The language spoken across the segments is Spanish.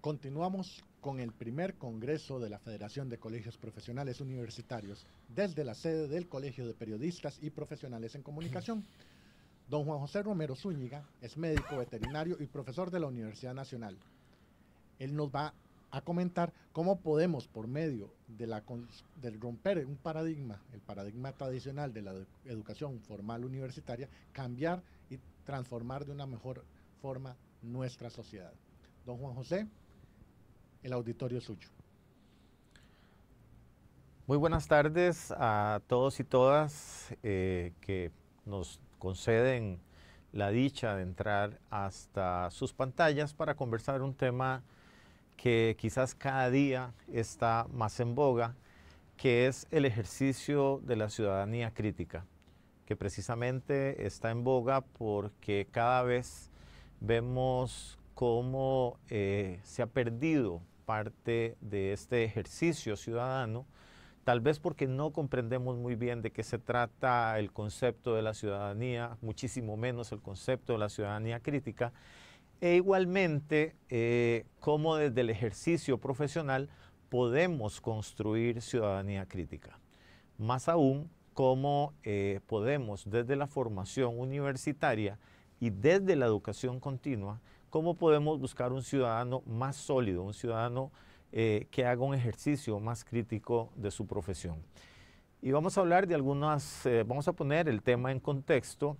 Continuamos con el primer Congreso de la Federación de Colegios Profesionales Universitarios desde la sede del Colegio de Periodistas y Profesionales en Comunicación. Don Juan José Romero Zúñiga es médico veterinario y profesor de la Universidad Nacional. Él nos va a comentar cómo podemos, por medio de la, del romper un paradigma, el paradigma tradicional de la educación formal universitaria, cambiar y transformar de una mejor forma nuestra sociedad. Don Juan José, el auditorio suyo. Muy buenas tardes a todos y todas eh, que nos conceden la dicha de entrar hasta sus pantallas para conversar un tema que quizás cada día está más en boga, que es el ejercicio de la ciudadanía crítica, que precisamente está en boga porque cada vez vemos cómo eh, se ha perdido parte de este ejercicio ciudadano, tal vez porque no comprendemos muy bien de qué se trata el concepto de la ciudadanía, muchísimo menos el concepto de la ciudadanía crítica, e igualmente eh, cómo desde el ejercicio profesional podemos construir ciudadanía crítica. Más aún, cómo eh, podemos desde la formación universitaria y desde la educación continua ¿Cómo podemos buscar un ciudadano más sólido, un ciudadano eh, que haga un ejercicio más crítico de su profesión? Y vamos a hablar de algunas, eh, vamos a poner el tema en contexto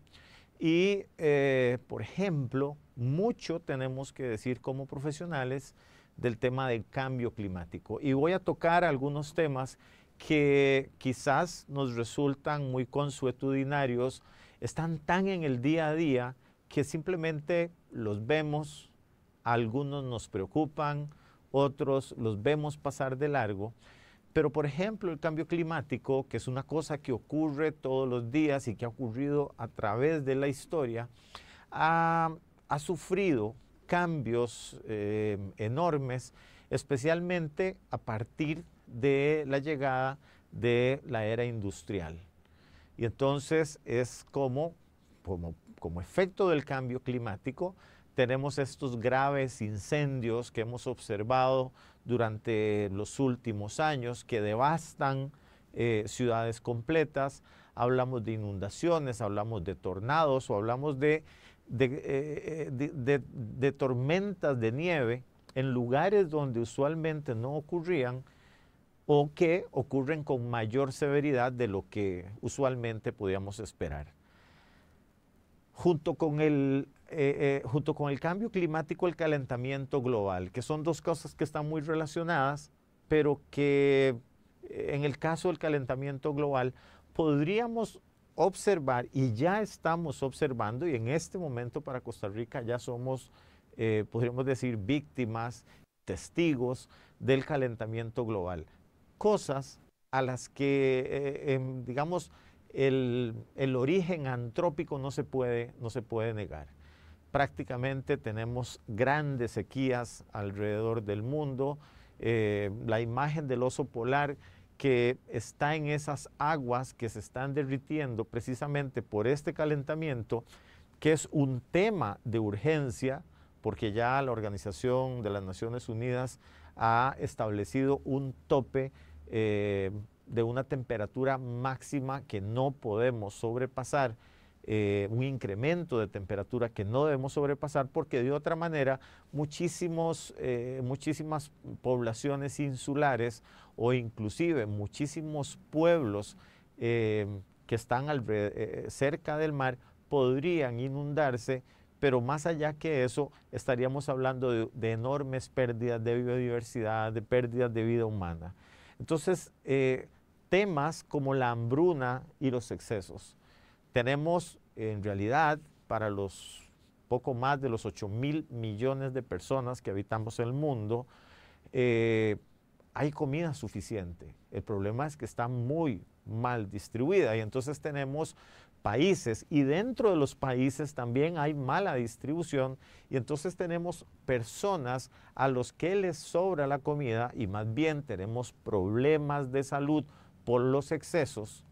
y, eh, por ejemplo, mucho tenemos que decir como profesionales del tema del cambio climático. Y voy a tocar algunos temas que quizás nos resultan muy consuetudinarios, están tan en el día a día que simplemente los vemos, algunos nos preocupan, otros los vemos pasar de largo. Pero por ejemplo el cambio climático, que es una cosa que ocurre todos los días y que ha ocurrido a través de la historia, ha, sufrido cambios eh, enormes, especialmente a partir de la llegada de la era industrial. Y entonces es como como, efecto del cambio climático, tenemos estos graves incendios que hemos observado durante los últimos años que devastan eh, ciudades completas, hablamos de inundaciones, hablamos de tornados o hablamos eh, eh, de tormentas de nieve en lugares donde usualmente no ocurrían o que ocurren con mayor severidad de lo que usualmente podíamos esperar junto con el eh, eh, junto con el cambio climático, el calentamiento global, que son dos cosas que están muy relacionadas, pero que eh, en el caso del calentamiento global podríamos observar, y ya estamos observando, y en este momento para Costa Rica ya somos, podríamos decir, víctimas, testigos del calentamiento global. Cosas a las que, em, digamos, el, origen antrópico no se, puede, no se puede negar. Prácticamente tenemos grandes sequías alrededor del mundo. Eh, la imagen del oso polar que está en esas aguas que se están derritiendo precisamente por este calentamiento, que es un tema de urgencia, porque ya la Organización de las Naciones Unidas ha establecido un tope eh, de una temperatura máxima que no podemos sobrepasar, eh, un incremento de temperatura que no debemos sobrepasar porque de otra manera muchísimos, eh, muchísimas poblaciones insulares o inclusive muchísimos pueblos eh, que están cerca del mar podrían inundarse, pero más allá que eso estaríamos hablando de, enormes pérdidas de biodiversidad, de pérdidas de vida humana. Entonces, temas como la hambruna y los excesos. Tenemos en realidad para los poco más de los 8 mil millones de personas que habitamos en el mundo, eh, hay comida suficiente. El problema es que está muy mal distribuida y entonces tenemos países y dentro de los países también hay mala distribución y entonces tenemos personas a los que les sobra la comida y más bien tenemos problemas de salud por los excesos,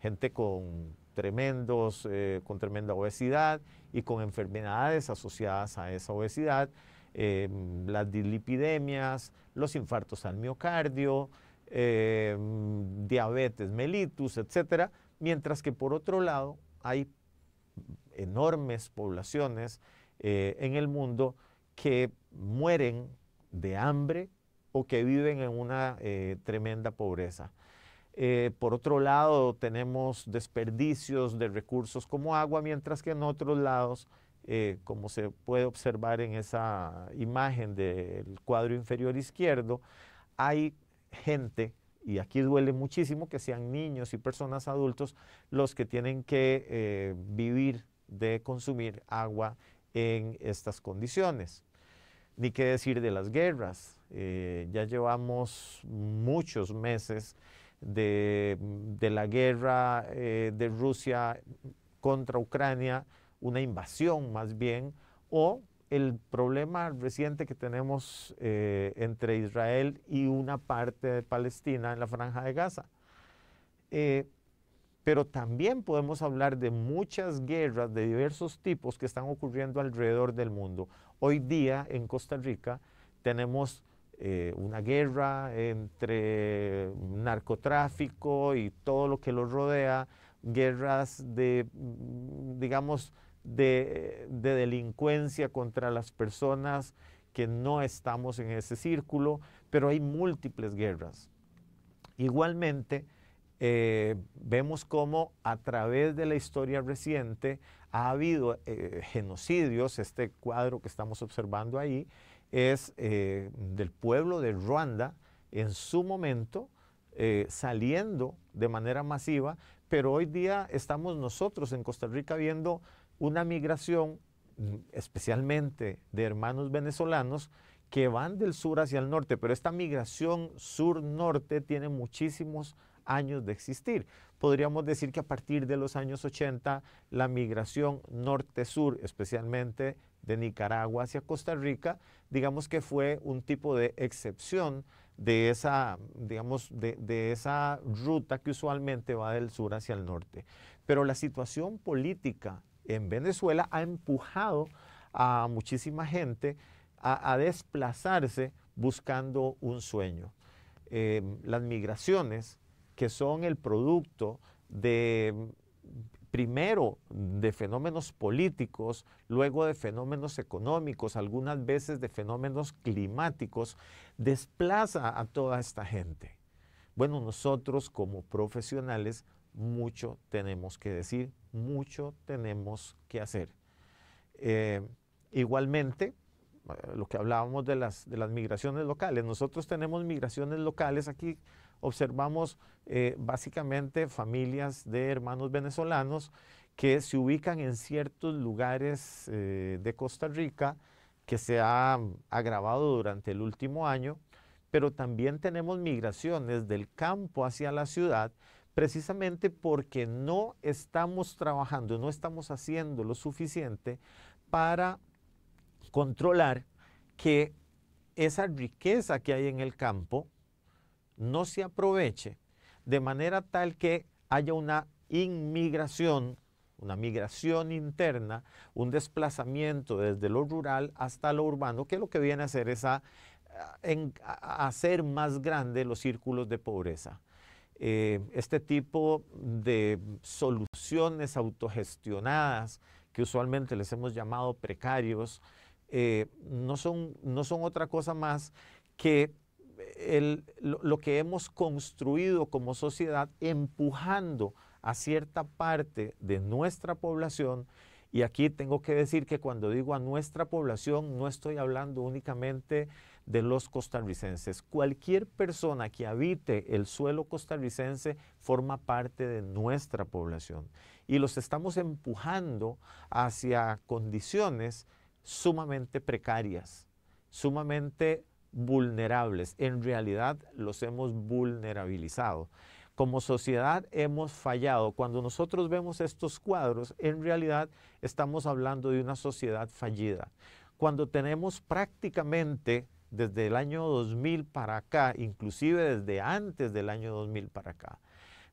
gente con tremendos, eh, con tremenda obesidad y con enfermedades asociadas a esa obesidad, em, las dislipidemias, los infartos al miocardio, em, diabetes mellitus, etcétera, mientras que por otro lado hay enormes poblaciones eh, en el mundo que mueren de hambre o que viven en una eh, tremenda pobreza. Eh, por otro lado, tenemos desperdicios de recursos como agua, mientras que en otros lados, eh, como se puede observar en esa imagen del cuadro inferior izquierdo, hay gente, y aquí duele muchísimo que sean niños y personas adultos los que tienen que eh, vivir de consumir agua en estas condiciones. Ni qué decir de las guerras. ya llevamos muchos meses de, de la guerra eh, de Rusia contra Ucrania, una invasión más bien, o el problema reciente que tenemos eh, entre Israel y una parte de Palestina en la franja de Gaza. Eh, pero también podemos hablar de muchas guerras de diversos tipos que están ocurriendo alrededor del mundo. Hoy día en Costa Rica tenemos eh, una guerra entre narcotráfico y todo lo que lo rodea, guerras de, digamos, de, delincuencia contra las personas que no estamos en ese círculo, pero hay múltiples guerras. Igualmente, eh, vemos cómo a través de la historia reciente ha habido eh, genocidios, este cuadro que estamos observando ahí, es eh, del pueblo de Ruanda en su momento eh, saliendo de manera masiva, pero hoy día estamos nosotros en Costa Rica viendo una migración mm, especialmente de hermanos venezolanos que van del sur hacia el norte, pero esta migración sur-norte tiene muchísimos años de existir podríamos decir que a partir de los años 80, la migración norte-sur, especialmente de Nicaragua hacia Costa Rica, digamos que fue un tipo de excepción de esa, digamos, de, esa ruta que usualmente va del sur hacia el norte. Pero la situación política en Venezuela ha empujado a muchísima gente a, desplazarse buscando un sueño. Eh, las migraciones que son el producto de primero de fenómenos políticos, luego de fenómenos económicos, algunas veces de fenómenos climáticos, desplaza a toda esta gente. Bueno, nosotros como profesionales mucho tenemos que decir, mucho tenemos que hacer. Eh, igualmente, eh, lo que hablábamos de las migraciones locales, nosotros tenemos migraciones locales aquí observamos eh, básicamente familias de hermanos venezolanos que se ubican en ciertos lugares eh, de Costa Rica que se ha agravado durante el último año, pero también tenemos migraciones del campo hacia la ciudad precisamente porque no estamos trabajando, no estamos haciendo lo suficiente para controlar que esa riqueza que hay en el campo no se aproveche de manera tal que haya una inmigración, una migración interna, un desplazamiento desde lo rural hasta lo urbano, que lo que viene a hacer es hacer más grandes los círculos de pobreza. Eh, este tipo de soluciones autogestionadas, que usualmente les hemos llamado precarios, eh, no, son, no son otra cosa más que lo que hemos construido como sociedad empujando a cierta parte de nuestra población. Y aquí tengo que decir que cuando digo a nuestra población, no estoy hablando únicamente de los costarricenses. Cualquier persona que habite el suelo costarricense forma parte de nuestra población. Y los estamos empujando hacia condiciones sumamente precarias, sumamente vulnerables. En realidad los hemos vulnerabilizado. Como sociedad hemos fallado. Cuando nosotros vemos estos cuadros, en realidad estamos hablando de una sociedad fallida. Cuando tenemos prácticamente desde el año 2000 para acá, inclusive desde antes del año 2000 para acá,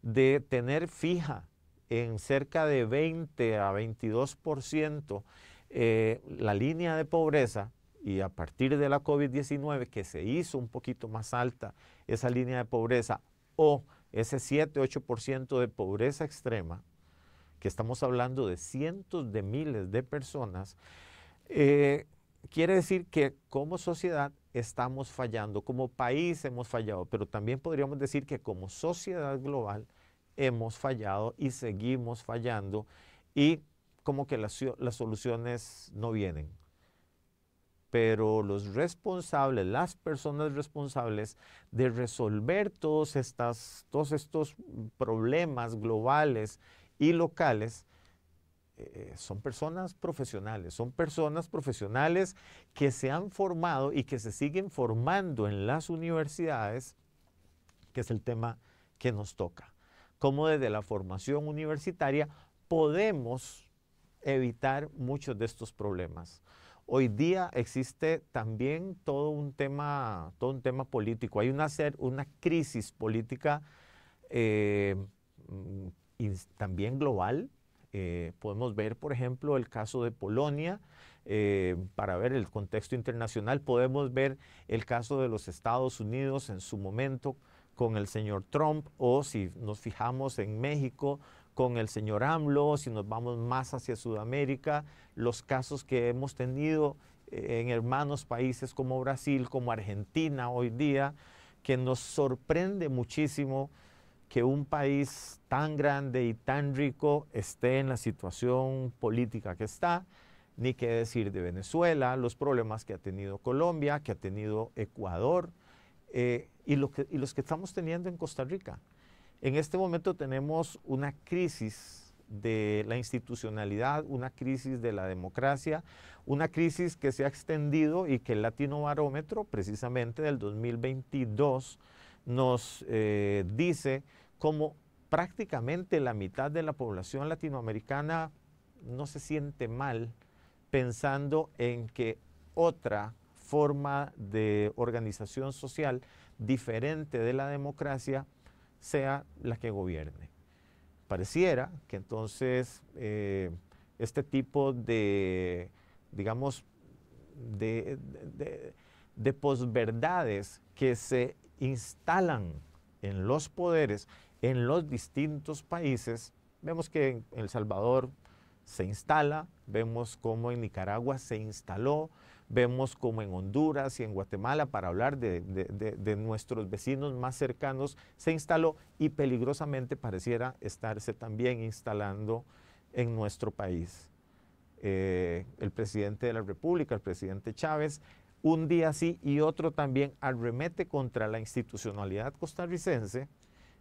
de tener fija en cerca de 20 a 22% eh, la línea de pobreza, y a partir de la COVID-19 que se hizo un poquito más alta esa línea de pobreza o ese 7-8% de pobreza extrema, que estamos hablando de cientos de miles de personas, eh, quiere decir que como sociedad estamos fallando, como país hemos fallado, pero también podríamos decir que como sociedad global hemos fallado y seguimos fallando y como que las soluciones no vienen pero los responsables, las personas responsables de resolver todos, todos estos problemas globales y locales, eh, son personas profesionales, son personas profesionales que se han formado y que se siguen formando en las universidades, que es el tema que nos toca. Cómo desde la formación universitaria podemos evitar muchos de estos problemas. Hoy día existe también todo un tema, todo un tema político. Hay una, una crisis política eh, mm, también global. Eh, podemos ver, por ejemplo, el caso de Polonia. Eh, para ver el contexto internacional, podemos ver el caso de los Estados Unidos en su momento con el señor Trump o si nos fijamos en México con el señor AMLO, si nos vamos más hacia Sudamérica, los casos que hemos tenido eh, en hermanos países como Brasil, como Argentina hoy día, que nos sorprende muchísimo que un país tan grande y tan rico esté en la situación política que está, ni qué decir de Venezuela, los problemas que ha tenido Colombia, que ha tenido Ecuador eh, y los que estamos teniendo en Costa Rica. En este momento tenemos una crisis de la institucionalidad, una crisis de la democracia, una crisis que se ha extendido y que el Latino Barómetro, precisamente del 2022, nos eh, dice cómo prácticamente la mitad de la población latinoamericana no se siente mal pensando en que otra forma de organización social diferente de la democracia sea la que gobierne. Pareciera que entonces eh, este tipo de, digamos, de, de posverdades que se instalan en los poderes en los distintos países, vemos que en El Salvador se instala, vemos cómo en Nicaragua se instaló, Vemos como en Honduras y en Guatemala, para hablar de, nuestros vecinos más cercanos, se instaló y peligrosamente pareciera estarse también instalando en nuestro país. Eh, el presidente de la República, el presidente Chávez, un día sí y otro también arremete contra la institucionalidad costarricense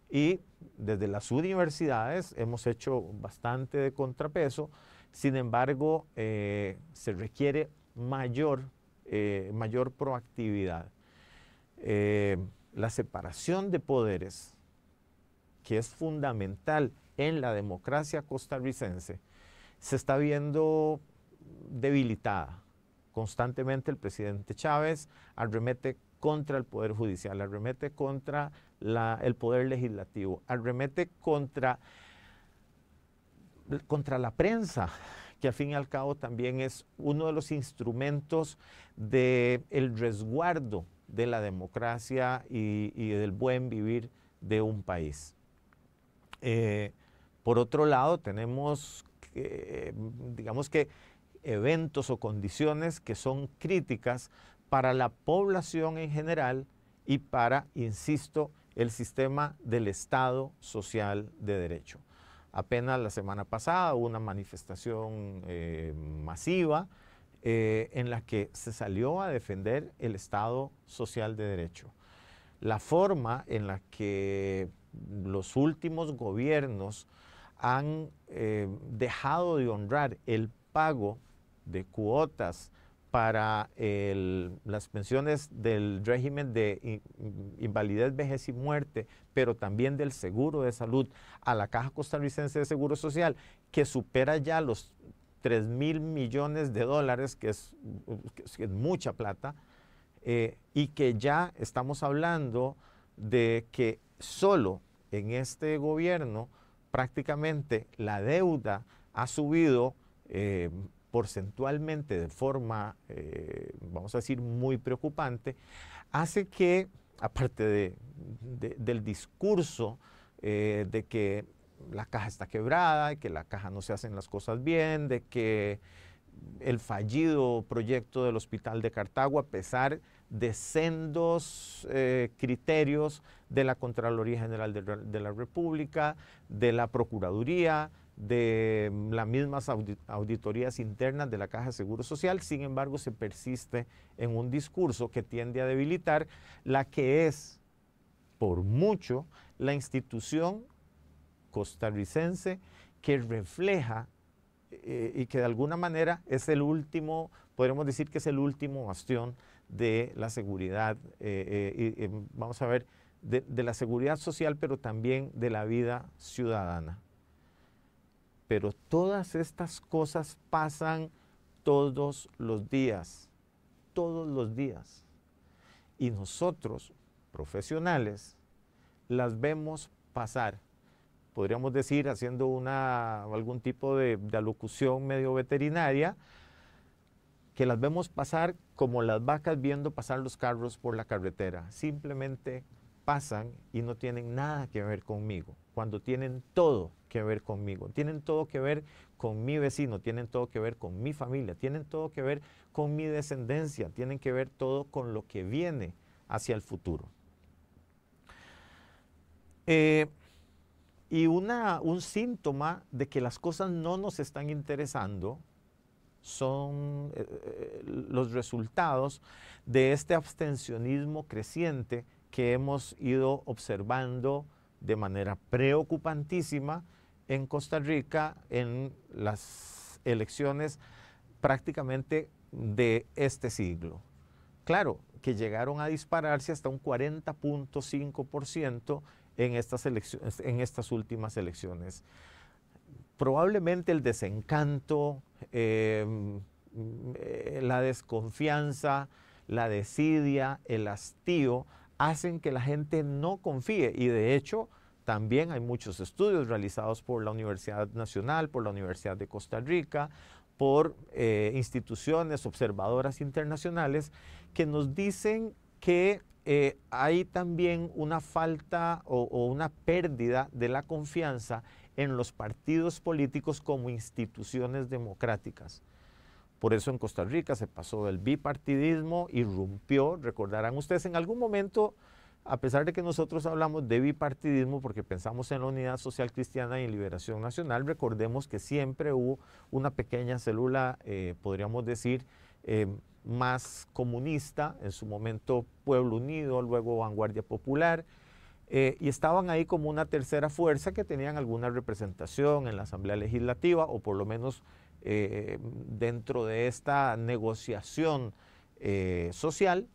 y desde las universidades hemos hecho bastante de contrapeso, sin embargo eh, se requiere mayor, eh, mayor proactividad. Eh, la separación de poderes, que es fundamental en la democracia costarricense, se está viendo debilitada. Constantemente el presidente Chávez arremete contra el Poder Judicial, arremete contra el Poder Legislativo, arremete contra, contra la prensa que al fin y al cabo también es uno de los instrumentos del el resguardo de la democracia y, del buen vivir de un país. Eh, por otro lado, tenemos, digamos que, eventos o condiciones que son críticas para la población en general y para, insisto, el sistema del Estado social de derecho. Apenas la semana pasada hubo una manifestación eh, masiva eh, en la que se salió a defender el Estado social de derecho. La forma en la que los últimos gobiernos han eh, dejado de honrar el pago de cuotas para las pensiones del régimen de invalidez, vejez y muerte, pero también del seguro de salud a la Caja Costarricense de Seguro Social, que supera ya los 3 mil millones de dólares, que es, mucha plata, eh, y que ya estamos hablando de que solo en este gobierno prácticamente la deuda ha subido eh, porcentualmente de forma, eh, vamos a decir, muy preocupante, hace que, aparte del discurso eh, de que la caja está quebrada, de que la caja no se hacen las cosas bien, de que el fallido proyecto del Hospital de Cartago, a pesar de sendos eh, criterios de la Contraloría General de la República, de la Procuraduría, de mm, las mismas auditorías internas de la Caja de Seguro Social, sin embargo se persiste en un discurso que tiende a debilitar la que es, por mucho, la institución costarricense que refleja eh, y que de alguna manera es el último, podremos decir que es el último bastión de la seguridad, eh, eh, vamos a ver, de la seguridad social, pero también de la vida ciudadana. Pero todas estas cosas pasan todos los días, todos los días. Y nosotros, profesionales, las vemos pasar. Podríamos decir, haciendo una, algún tipo de, de alocución medio veterinaria, que las vemos pasar como las vacas viendo pasar los carros por la carretera. Simplemente pasan y no tienen nada que ver conmigo, cuando tienen todo que ver conmigo, tienen todo que ver con mi vecino, tienen todo que ver con mi familia, tienen todo que ver con mi descendencia, tienen que ver todo con lo que viene hacia el futuro. Eh, y un síntoma de que las cosas no nos están interesando son eh, eh, los resultados de este abstencionismo creciente que hemos ido observando de manera preocupantísima en Costa Rica en las elecciones prácticamente de este siglo. Claro, que llegaron a dispararse hasta un 40.5% en estas, en estas últimas elecciones. Probablemente el desencanto, em, eh, la desconfianza, la desidia, el hastío, hacen que la gente no confíe y de hecho también hay muchos estudios realizados por la Universidad Nacional, por la Universidad de Costa Rica, por eh, instituciones observadoras internacionales que nos dicen que eh, hay también una falta o, o una pérdida de la confianza en los partidos políticos como instituciones democráticas. Por eso en Costa Rica se pasó del bipartidismo, irrumpió, recordarán ustedes, en algún momento a pesar de que nosotros hablamos de bipartidismo porque pensamos en la unidad social cristiana y en liberación nacional, recordemos que siempre hubo una pequeña célula, eh, podríamos decir, eh, más comunista, en su momento Pueblo Unido, luego Vanguardia Popular, eh, y estaban ahí como una tercera fuerza que tenían alguna representación en la Asamblea Legislativa o por lo menos dentro de esta negociación social,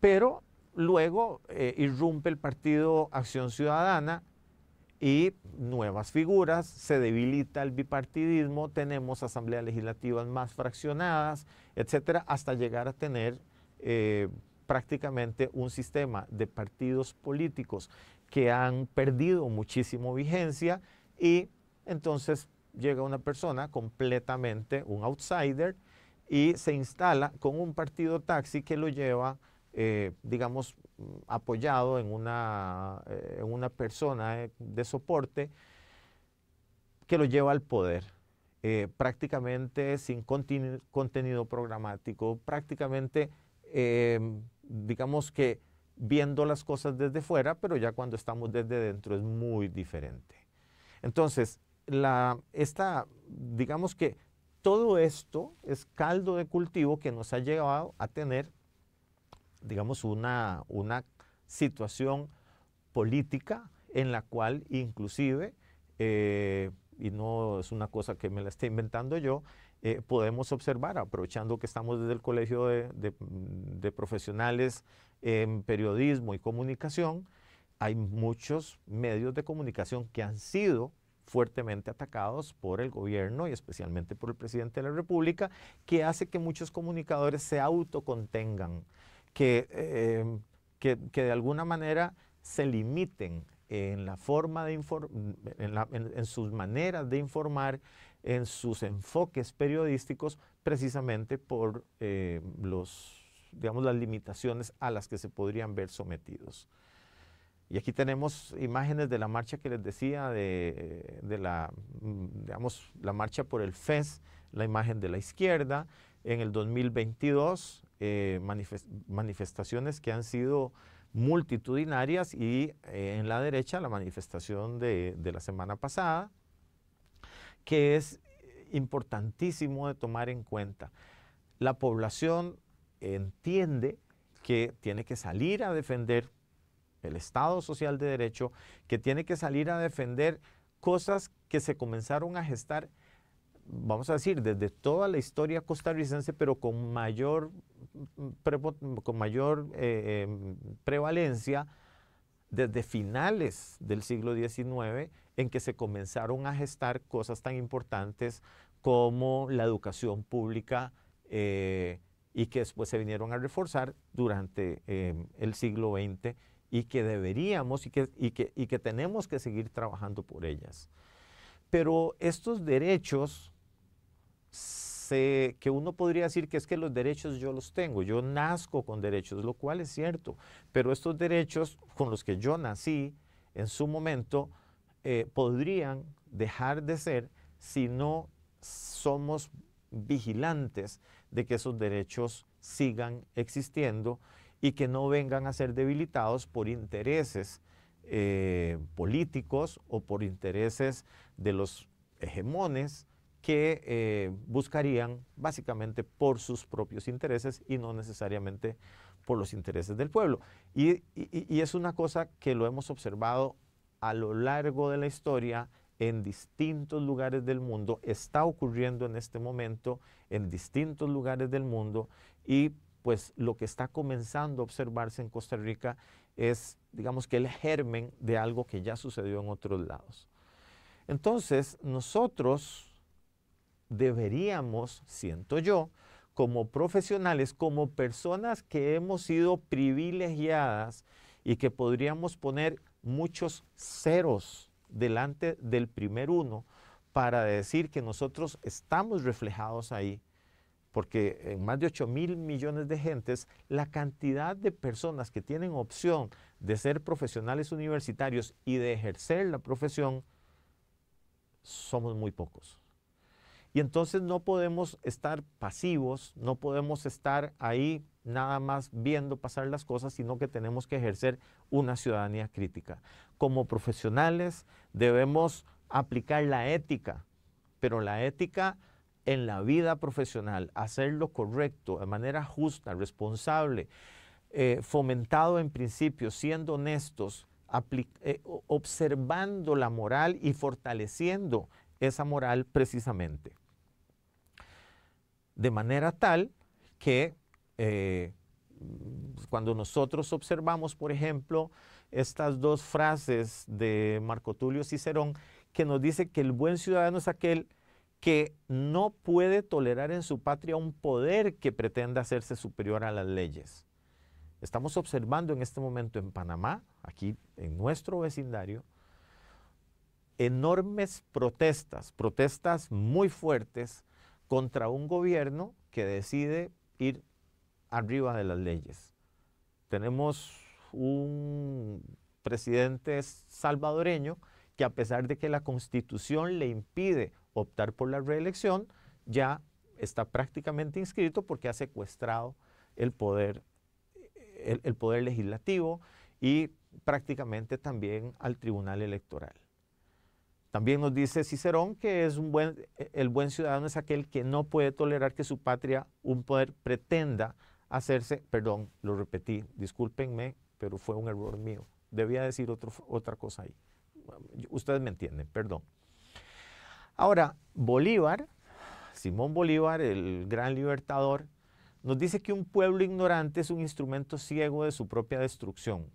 pero Luego eh, irrumpe el partido Acción Ciudadana y nuevas figuras, se debilita el bipartidismo, tenemos asambleas legislativas más fraccionadas, etcétera, hasta llegar a tener eh, prácticamente un sistema de partidos políticos que han perdido muchísimo vigencia y entonces llega una persona completamente un outsider y se instala con un partido taxi que lo lleva a eh, digamos, apoyado en una, eh, una persona eh, de, soporte que lo lleva al poder. prácticamente sin contenido programático, prácticamente, digamos que viendo las cosas desde fuera, pero ya cuando estamos desde dentro es muy diferente. Entonces, la, esta, digamos que todo esto es caldo de cultivo que nos ha llevado a tener digamos, una, situación política en la cual inclusive, eh, y no es una cosa que me la esté inventando yo, eh, podemos observar, aprovechando que estamos desde el Colegio de, de, Profesionales en Periodismo y Comunicación, hay muchos medios de comunicación que han sido fuertemente atacados por el gobierno y especialmente por el presidente de la República, que hace que muchos comunicadores se autocontengan Em, que, que, de alguna manera se limiten en la forma de en, sus maneras de informar, en sus enfoques periodísticos, precisamente por em, los, digamos, las limitaciones a las que se podrían ver sometidos. Y aquí tenemos imágenes de la marcha que les decía, de, la, la marcha por el FES, la imagen de la izquierda, en el 2022, eh, manifestaciones que han sido multitudinarias y eh, en la derecha la manifestación de, de, la semana pasada, que es importantísimo de tomar en cuenta. La población entiende que tiene que salir a defender el Estado Social de Derecho, que tiene que salir a defender cosas que se comenzaron a gestar vamos a decir, desde toda la historia costarricense, pero con mayor, con mayor eh, em, prevalencia desde finales del siglo XIX, en que se comenzaron a gestar cosas tan importantes como la educación pública eh, y que después se vinieron a reforzar durante em, el siglo XX y que deberíamos y que tenemos que seguir trabajando por ellas. Pero estos derechos que uno podría decir que es que los derechos yo los tengo, yo nazco con derechos, lo cual es cierto, pero estos derechos con los que yo nací en su momento eh, podrían dejar de ser si no somos vigilantes de que esos derechos sigan existiendo y que no vengan a ser debilitados por intereses eh, políticos o por intereses de los hegemones que eh, buscarían básicamente por sus propios intereses y no necesariamente por los intereses del pueblo. Y, y, es una cosa que lo hemos observado a lo largo de la historia en distintos lugares del mundo, está ocurriendo en este momento en distintos lugares del mundo y pues lo que está comenzando a observarse en Costa Rica es, digamos que el germen de algo que ya sucedió en otros lados. Entonces, nosotros deberíamos, siento yo, como profesionales, como personas que hemos sido privilegiadas y que podríamos poner muchos ceros delante del primer uno para decir que nosotros estamos reflejados ahí, porque en más de 8 mil millones de gentes, la cantidad de personas que tienen opción de ser profesionales universitarios y de ejercer la profesión, somos muy pocos. Y entonces no podemos estar pasivos, no podemos estar ahí nada más viendo pasar las cosas, sino que tenemos que ejercer una ciudadanía crítica. Como profesionales debemos aplicar la ética, pero la ética en la vida profesional, hacer lo correcto, de manera justa, responsable, eh, fomentado en principio, siendo honestos, eh, observando la moral y fortaleciendo esa moral precisamente de manera tal que eh, cuando nosotros observamos, por ejemplo, estas dos frases de Marco Tulio Cicerón, que nos dice que el buen ciudadano es aquel que no puede tolerar en su patria un poder que pretenda hacerse superior a las leyes. Estamos observando en este momento en Panamá, aquí en nuestro vecindario, enormes protestas, protestas muy fuertes contra un gobierno que decide ir arriba de las leyes. Tenemos un presidente salvadoreño que a pesar de que la constitución le impide optar por la reelección, ya está prácticamente inscrito porque ha secuestrado el poder, poder legislativo y prácticamente también al tribunal electoral. También nos dice Cicerón que es e, el buen ciudadano es aquel que no puede tolerar que su patria, un poder, pretenda hacerse, perdón, lo repetí, discúlpenme, pero fue un error mío. Debía decir otra cosa ahí. Ustedes me entienden, perdón. Ahora, Bolívar, Simón Bolívar, el gran libertador, nos dice que un pueblo ignorante es un instrumento ciego de su propia destrucción.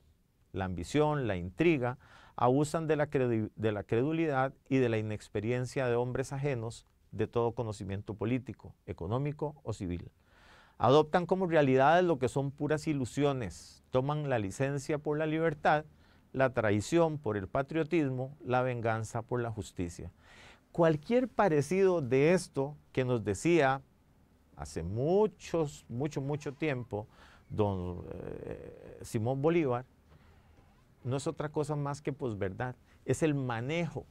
La ambición, la intriga, abusan de la, credulidad y de la inexperiencia de hombres ajenos de todo conocimiento político, económico o civil. Adoptan como realidades lo que son puras ilusiones, toman la licencia por la libertad, la traición por el patriotismo, la venganza por la justicia. Cualquier parecido de esto que nos decía hace muchos, mucho, mucho tiempo don eh, Simón Bolívar, no es otra cosa más que posverdad, es el manejo,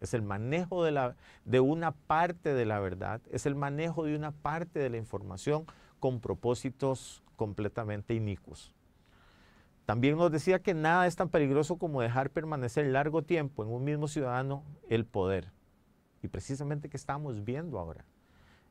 es el manejo de, la, de una parte de la verdad, es el manejo de una parte de la información con propósitos completamente inicuos. También nos decía que nada es tan peligroso como dejar permanecer largo tiempo en un mismo ciudadano el poder. Y precisamente que estamos viendo ahora.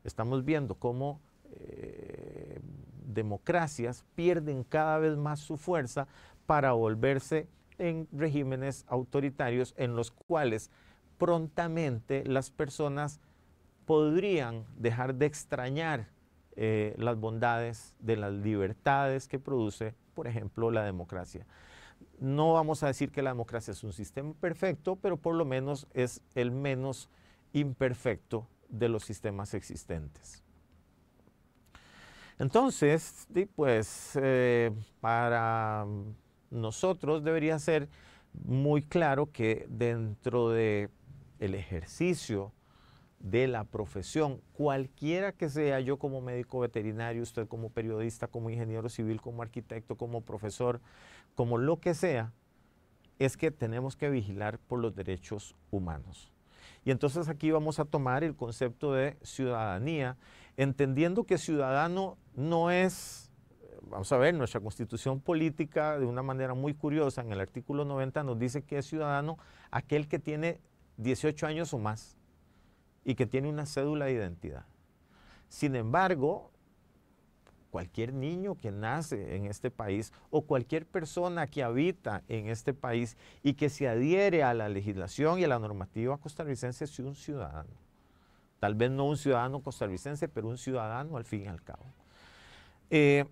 Estamos viendo cómo eh, democracias pierden cada vez más su fuerza para volverse en regímenes autoritarios en los cuales prontamente las personas podrían dejar de extrañar eh, las bondades de las libertades que produce, por ejemplo, la democracia. No vamos a decir que la democracia es un sistema perfecto, pero por lo menos es el menos imperfecto de los sistemas existentes. Entonces, pues, eh, para nosotros debería ser muy claro que dentro de el ejercicio de la profesión, cualquiera que sea, yo como médico veterinario, usted como periodista, como ingeniero civil, como arquitecto, como profesor, como lo que sea, es que tenemos que vigilar por los derechos humanos. Y entonces aquí vamos a tomar el concepto de ciudadanía, entendiendo que ciudadano no es vamos a ver, nuestra constitución política, de una manera muy curiosa, en el artículo 90 nos dice que es ciudadano aquel que tiene 18 años o más y que tiene una cédula de identidad. Sin embargo, cualquier niño que nace en este país o cualquier persona que habita en este país y que se adhiere a la legislación y a la normativa costarricense es un ciudadano. Tal vez no un ciudadano costarricense, pero un ciudadano al fin y al cabo. Eh,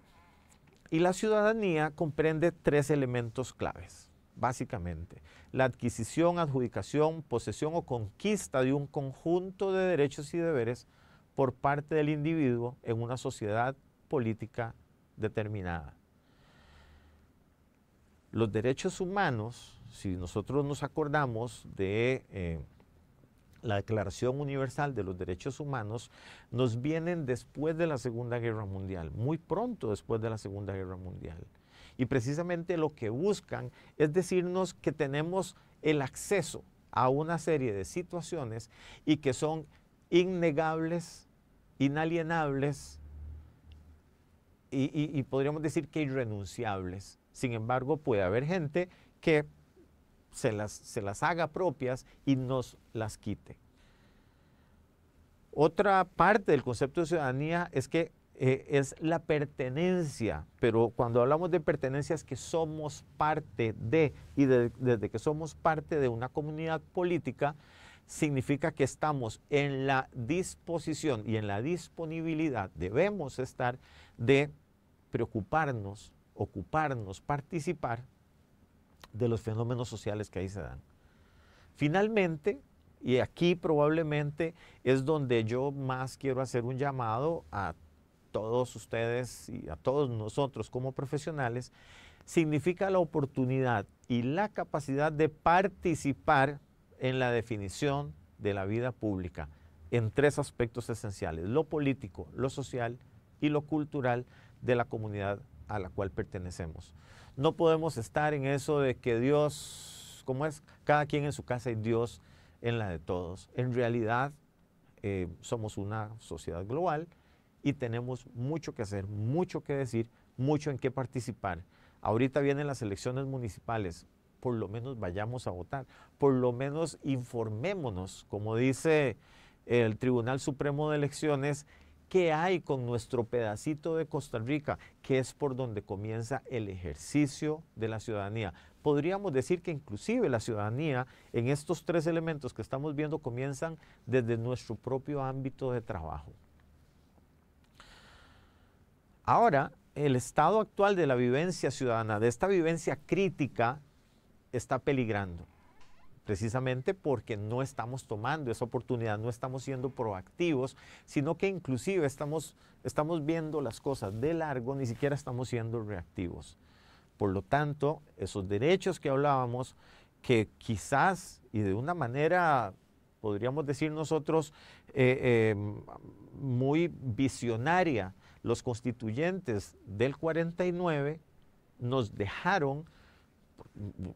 y la ciudadanía comprende tres elementos claves, básicamente. La adquisición, adjudicación, posesión o conquista de un conjunto de derechos y deberes por parte del individuo en una sociedad política determinada. Los derechos humanos, si nosotros nos acordamos de eh, la Declaración Universal de los Derechos Humanos, nos vienen después de la Segunda Guerra Mundial, muy pronto después de la Segunda Guerra Mundial. Y precisamente lo que buscan es decirnos que tenemos el acceso a una serie de situaciones y que son innegables, inalienables y, y podríamos decir que irrenunciables. Sin embargo, puede haber gente que se las, haga propias y nos las quite. Otra parte del concepto de ciudadanía es que eh, es la pertenencia, pero cuando hablamos de pertenencia es que somos parte de, y desde que somos parte de una comunidad política, significa que estamos en la disposición y en la disponibilidad, debemos estar, de preocuparnos, ocuparnos, participar de los fenómenos sociales que ahí se dan. Finalmente, y aquí probablemente es donde yo más quiero hacer un llamado a todos ustedes y a todos nosotros como profesionales, significa la oportunidad y la capacidad de participar en la definición de la vida pública en tres aspectos esenciales, lo político, lo social y lo cultural de la comunidad a la cual pertenecemos. No podemos estar en eso de que Dios, como es cada quien en su casa y Dios en la de todos. En realidad eh, somos una sociedad global y tenemos mucho que hacer, mucho que decir, mucho en qué participar. Ahorita vienen las elecciones municipales, por lo menos vayamos a votar, por lo menos informémonos, como dice el Tribunal Supremo de Elecciones, qué hay con nuestro pedacito de Costa Rica, que es por donde comienza el ejercicio de la ciudadanía. Podríamos decir que inclusive la ciudadanía en estos tres elementos que estamos viendo comienzan desde nuestro propio ámbito de trabajo. Ahora, el estado actual de la vivencia ciudadana, de esta vivencia crítica, está peligrando precisamente porque no estamos tomando esa oportunidad, no estamos siendo proactivos, sino que inclusive estamos, viendo las cosas de largo, ni siquiera estamos siendo reactivos. Por lo tanto, esos derechos que hablábamos, que quizás y de una manera, podríamos decir nosotros, eh, em, muy visionaria, los constituyentes del 49 nos dejaron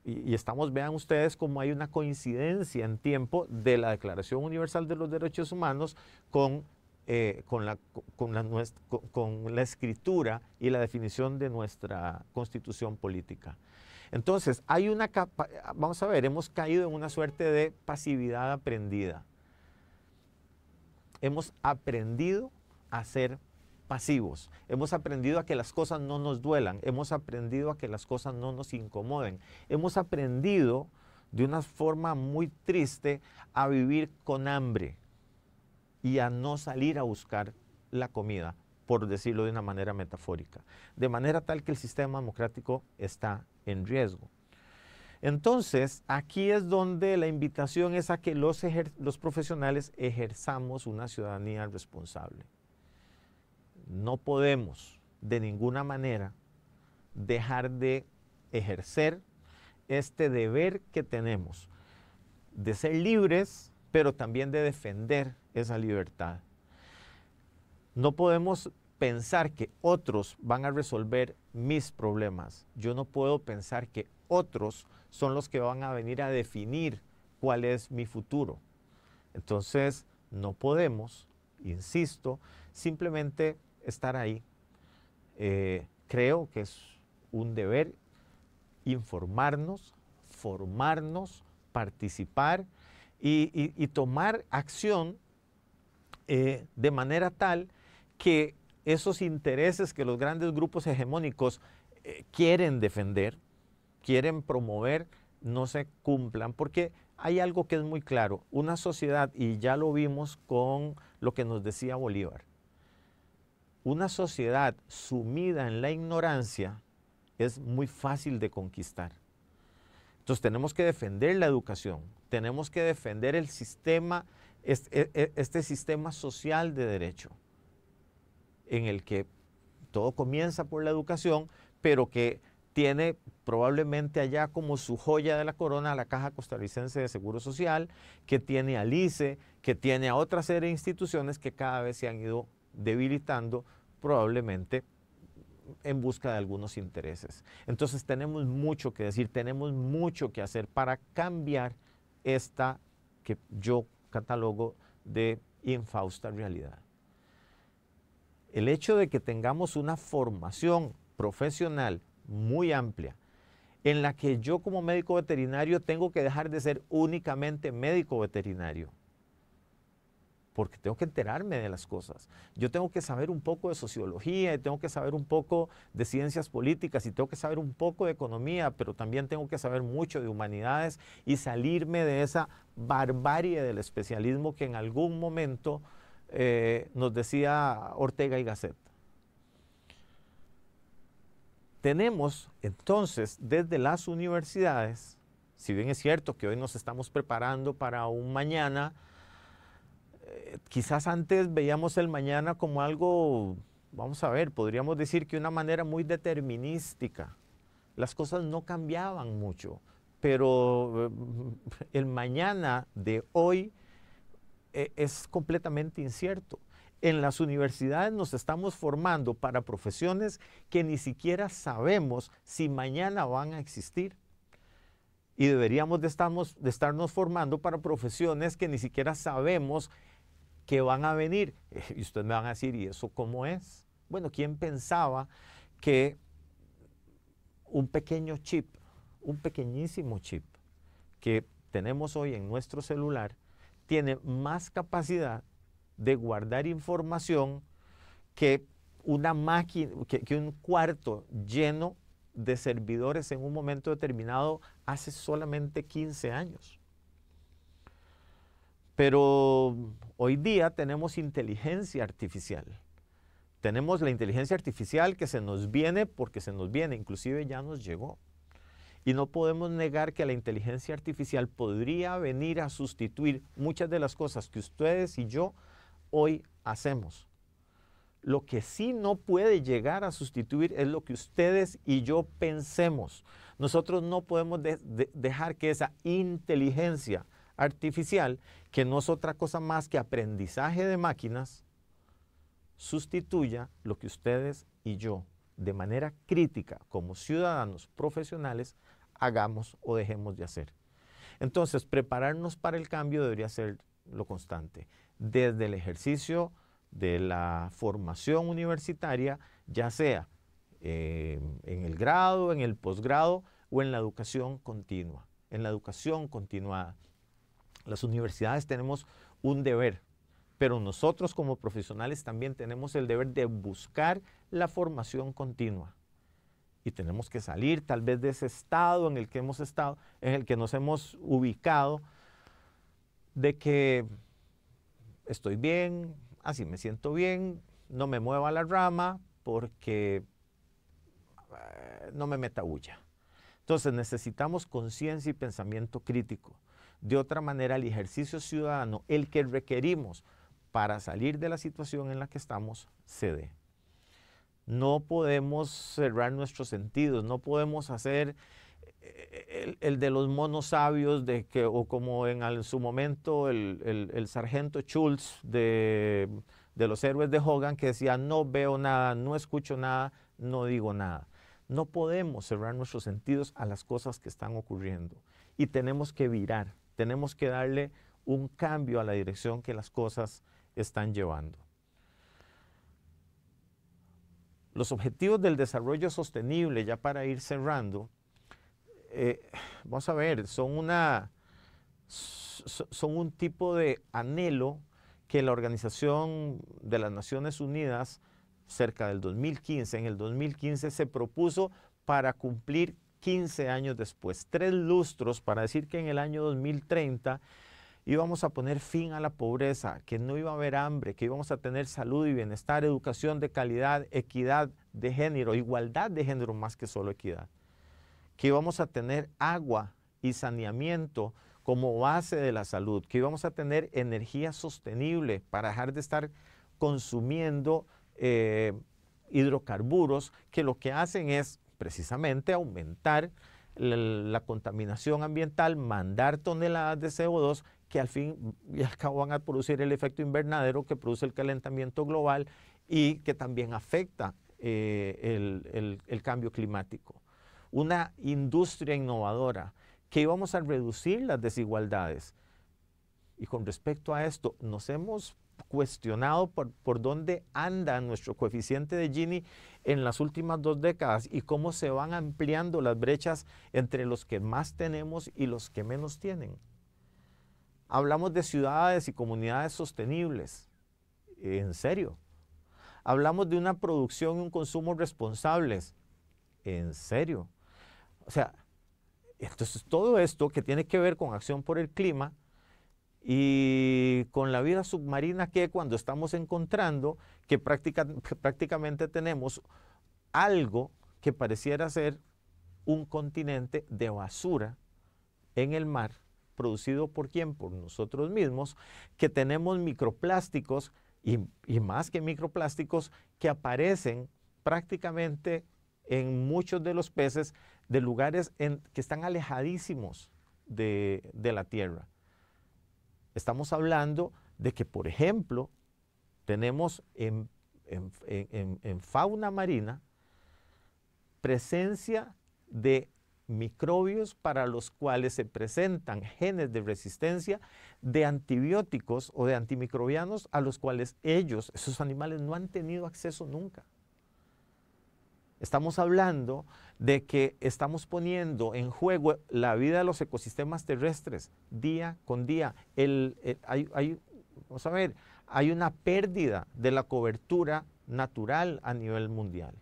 y, estamos, vean ustedes cómo hay una coincidencia en tiempo de la Declaración Universal de los Derechos Humanos con eh, con, la, escritura y la definición de nuestra constitución política. Entonces, hay una vamos a ver, hemos caído en una suerte de pasividad aprendida. Hemos aprendido a ser pasivos. Hemos aprendido a que las cosas no nos duelan, hemos aprendido a que las cosas no nos incomoden, hemos aprendido de una forma muy triste a vivir con hambre y a no salir a buscar la comida, por decirlo de una manera metafórica, de manera tal que el sistema democrático está en riesgo. Entonces, aquí es donde la invitación es a que los profesionales ejerzamos una ciudadanía responsable no podemos de ninguna manera dejar de ejercer este deber que tenemos de ser libres, pero también de defender esa libertad. No podemos pensar que otros van a resolver mis problemas. Yo no puedo pensar que otros son los que van a venir a definir cuál es mi futuro. Entonces, no podemos, insisto, simplemente estar ahí. Eh, creo que es un deber informarnos, formarnos, participar y, tomar acción eh, de manera tal que esos intereses que los grandes grupos hegemónicos eh, quieren defender, quieren promover, no se cumplan, porque hay algo que es muy claro, una sociedad, y ya lo vimos con lo que nos decía Bolívar, una sociedad sumida en la ignorancia es muy fácil de conquistar. Entonces tenemos que defender la educación, tenemos que defender el sistema, e, e, este, sistema social de derecho, en el que todo comienza por la educación, pero que tiene probablemente allá como su joya de la corona la Caja Costarricense de Seguro Social, que tiene al ICE, que tiene a otras serie de instituciones que cada vez se han ido debilitando probablemente en busca de algunos intereses. Entonces tenemos mucho que decir, tenemos mucho que hacer para cambiar esta que yo catalogo de infausta realidad. El hecho de que tengamos una formación profesional muy amplia, en la que yo como médico veterinario tengo que dejar de ser únicamente médico veterinario porque tengo que enterarme de las cosas. Yo tengo que saber un poco de sociología y tengo que saber un poco de ciencias políticas y tengo que saber un poco de economía, pero también tengo que saber mucho de humanidades y salirme de esa barbarie del especialismo que en algún momento eh, nos decía Ortega y Gasset. Tenemos entonces desde las universidades, si bien es cierto que hoy nos estamos preparando para un mañana, eh, quizás antes veíamos el mañana como algo, vamos a ver, podríamos decir que una manera muy determinística. Las cosas no cambiaban mucho, pero eh, el mañana de hoy eh, es completamente incierto. En las universidades nos estamos formando para profesiones que ni siquiera sabemos si mañana van a existir y deberíamos de, estamos, de, estarnos formando para profesiones que ni siquiera sabemos que van a venir. Y ustedes me van a decir, ¿y eso cómo es? Bueno, ¿quién pensaba que un pequeño chip, un pequeñísimo chip que tenemos hoy en nuestro celular, tiene más capacidad de guardar información que una máquina, que, un cuarto lleno de servidores en un momento determinado hace solamente 15 años. Pero hoy día tenemos inteligencia artificial. Tenemos la inteligencia artificial que se nos viene porque se nos viene, inclusive ya nos llegó. Y no podemos negar que la inteligencia artificial podría venir a sustituir muchas de las cosas que ustedes y yo hoy hacemos. Lo que sí no puede llegar a sustituir es lo que ustedes y yo pensemos. Nosotros no podemos dejar que esa inteligencia artificial, que no es otra cosa más que aprendizaje de máquinas, sustituya lo que ustedes y yo, de manera crítica, como ciudadanos profesionales, hagamos o dejemos de hacer. Entonces, prepararnos para el cambio debería ser lo constante. Desde el ejercicio de la formación universitaria, ya sea eh, en el grado, en el posgrado o en la educación continua, en la educación continuada. Las universidades tenemos un deber, pero nosotros como profesionales también tenemos el deber de buscar la formación continua. Y tenemos que salir tal vez de ese estado en el que hemos estado, en el que nos hemos ubicado, de que estoy bien, así me siento bien, no me mueva la rama porque eh, no me meta bulla. Entonces necesitamos conciencia y pensamiento crítico. De otra manera, el ejercicio ciudadano, el que requerimos para salir de la situación en la que estamos, se dé. No podemos cerrar nuestros sentidos, no podemos hacer eh, el, de los monos sabios, de que, o como en, su momento el, sargento Schultz de, de los héroes de Hogan, que decía, no veo nada, no escucho nada, no digo nada. No podemos cerrar nuestros sentidos a las cosas que están ocurriendo y tenemos que virar tenemos que darle un cambio a la dirección que las cosas están llevando. Los objetivos del desarrollo sostenible, ya para ir cerrando, eh, vamos a ver, son, una, son un tipo de anhelo que la Organización de las Naciones Unidas cerca del 2015, en el 2015 se propuso para cumplir 15 años después, tres lustros para decir que en el año 2030 íbamos a poner fin a la pobreza, que no iba a haber hambre, que íbamos a tener salud y bienestar, educación de calidad, equidad de género, igualdad de género más que solo equidad, que íbamos a tener agua y saneamiento como base de la salud, que íbamos a tener energía sostenible para dejar de estar consumiendo eh, hidrocarburos que lo que hacen es precisamente aumentar la, contaminación ambiental, mandar toneladas de CO2 que al fin y al cabo van a producir el efecto invernadero que produce el calentamiento global y que también afecta eh, el, el cambio climático. Una industria innovadora que íbamos a reducir las desigualdades. Y con respecto a esto, nos hemos cuestionado por, dónde anda nuestro coeficiente de Gini en las últimas dos décadas y cómo se van ampliando las brechas entre los que más tenemos y los que menos tienen. Hablamos de ciudades y comunidades sostenibles. En serio. Hablamos de una producción y un consumo responsables. En serio. O sea, entonces todo esto que tiene que ver con acción por el clima y con la vida submarina que cuando estamos encontrando que, prácticamente tenemos algo que pareciera ser un continente de basura en el mar, producido por quién? Por nosotros mismos, que tenemos microplásticos y, más que microplásticos que aparecen prácticamente en muchos de los peces de lugares que están alejadísimos de la tierra. Estamos hablando de que, por ejemplo, tenemos en, fauna marina presencia de microbios para los cuales se presentan genes de resistencia de antibióticos o de antimicrobianos a los cuales ellos, esos animales, no han tenido acceso nunca. Estamos hablando de que estamos poniendo en juego la vida de los ecosistemas terrestres día con día. Eh, vamos a ver, hay una pérdida de la cobertura natural a nivel mundial.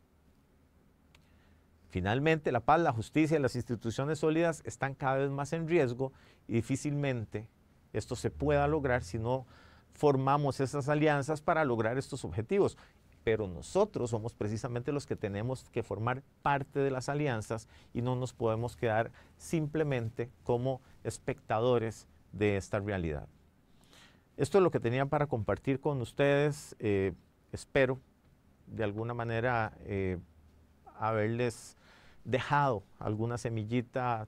Finalmente, la paz, la justicia y las instituciones sólidas están cada vez más en riesgo y difícilmente esto se pueda lograr si no formamos esas alianzas para lograr estos objetivos pero nosotros somos precisamente los que tenemos que formar parte de las alianzas y no nos podemos quedar simplemente como espectadores de esta realidad. Esto es lo que tenía para compartir con ustedes. Eh, espero de alguna manera eh, haberles dejado alguna semillita.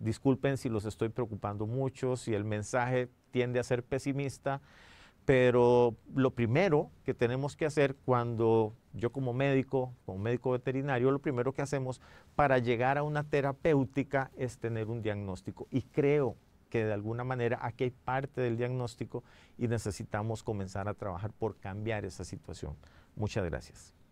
Disculpen si los estoy preocupando mucho, si el mensaje tiende a ser pesimista. Pero lo primero que tenemos que hacer cuando yo como médico, como médico veterinario, lo primero que hacemos para llegar a una terapéutica es tener un diagnóstico. Y creo que de alguna manera aquí hay parte del diagnóstico y necesitamos comenzar a trabajar por cambiar esa situación. Muchas gracias.